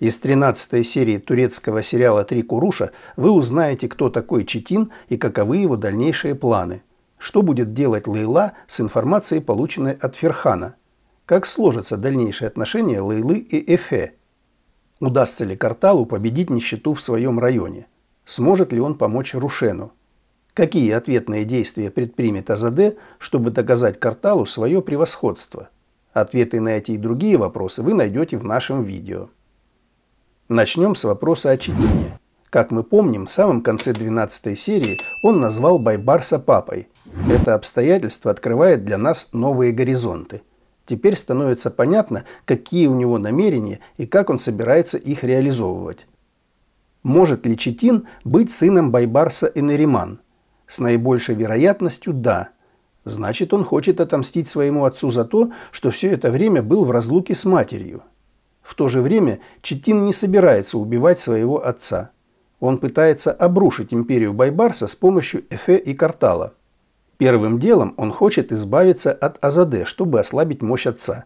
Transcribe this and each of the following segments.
Из 13 серии турецкого сериала «Три Куруша» вы узнаете, кто такой Читин и каковы его дальнейшие планы. Что будет делать Лейла с информацией, полученной от Ферхана? Как сложатся дальнейшие отношения Лейлы и Эфе? Удастся ли Карталу победить нищету в своем районе? Сможет ли он помочь Рушену? Какие ответные действия предпримет Азаде, чтобы доказать Карталу свое превосходство? Ответы на эти и другие вопросы вы найдете в нашем видео. Начнем с вопроса о Читине. Как мы помним, в самом конце 12 серии он назвал Байбарса папой. Это обстоятельство открывает для нас новые горизонты. Теперь становится понятно, какие у него намерения и как он собирается их реализовывать. Может ли Читин быть сыном Байбарса Энериман? С наибольшей вероятностью – да. Значит, он хочет отомстить своему отцу за то, что все это время был в разлуке с матерью. В то же время Четин не собирается убивать своего отца. Он пытается обрушить империю Байбарса с помощью Эфе и Картала. Первым делом он хочет избавиться от Азаде, чтобы ослабить мощь отца.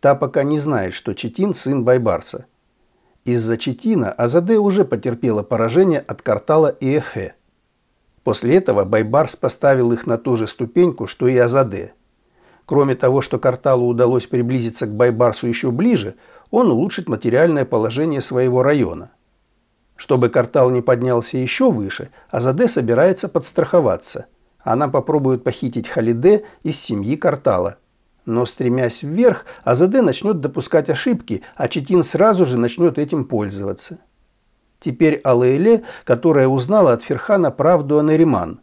Та пока не знает, что Четин – сын Байбарса. Из-за Четина Азаде уже потерпела поражение от Картала и Эфе. После этого Байбарс поставил их на ту же ступеньку, что и Азаде. Кроме того, что Карталу удалось приблизиться к Байбарсу еще ближе, он улучшит материальное положение своего района. Чтобы Картал не поднялся еще выше, Азаде собирается подстраховаться. Она попробует похитить Халиде из семьи Картала. Но стремясь вверх, Азаде начнет допускать ошибки, а Четин сразу же начнет этим пользоваться. Теперь Алаэле, которая узнала от Ферхана правду о Нариман.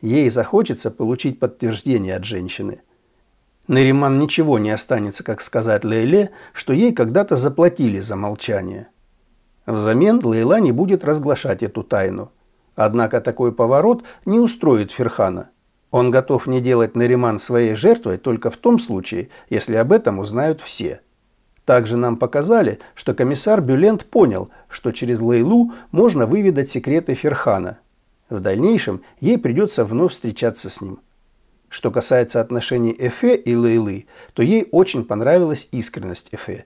Ей захочется получить подтверждение от женщины – Нариман ничего не останется, как сказать Лейле, что ей когда-то заплатили за молчание. Взамен Лейла не будет разглашать эту тайну. Однако такой поворот не устроит Ферхана. Он готов не делать Нариман своей жертвой только в том случае, если об этом узнают все. Также нам показали, что комиссар Бюлент понял, что через Лейлу можно выведать секреты Ферхана. В дальнейшем ей придется вновь встречаться с ним – что касается отношений Эфе и Лейлы, то ей очень понравилась искренность Эфе.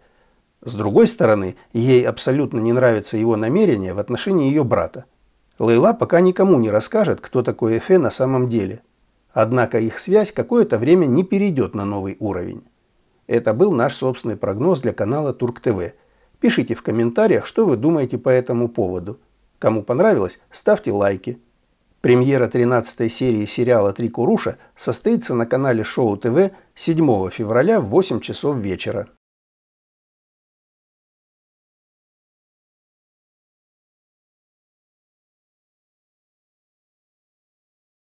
С другой стороны, ей абсолютно не нравится его намерение в отношении ее брата. Лейла пока никому не расскажет, кто такой Эфе на самом деле. Однако их связь какое-то время не перейдет на новый уровень. Это был наш собственный прогноз для канала Турк ТВ. Пишите в комментариях, что вы думаете по этому поводу. Кому понравилось, ставьте лайки. Премьера 13 серии сериала «Три куруша» состоится на канале Шоу ТВ 7 февраля в 8 часов вечера.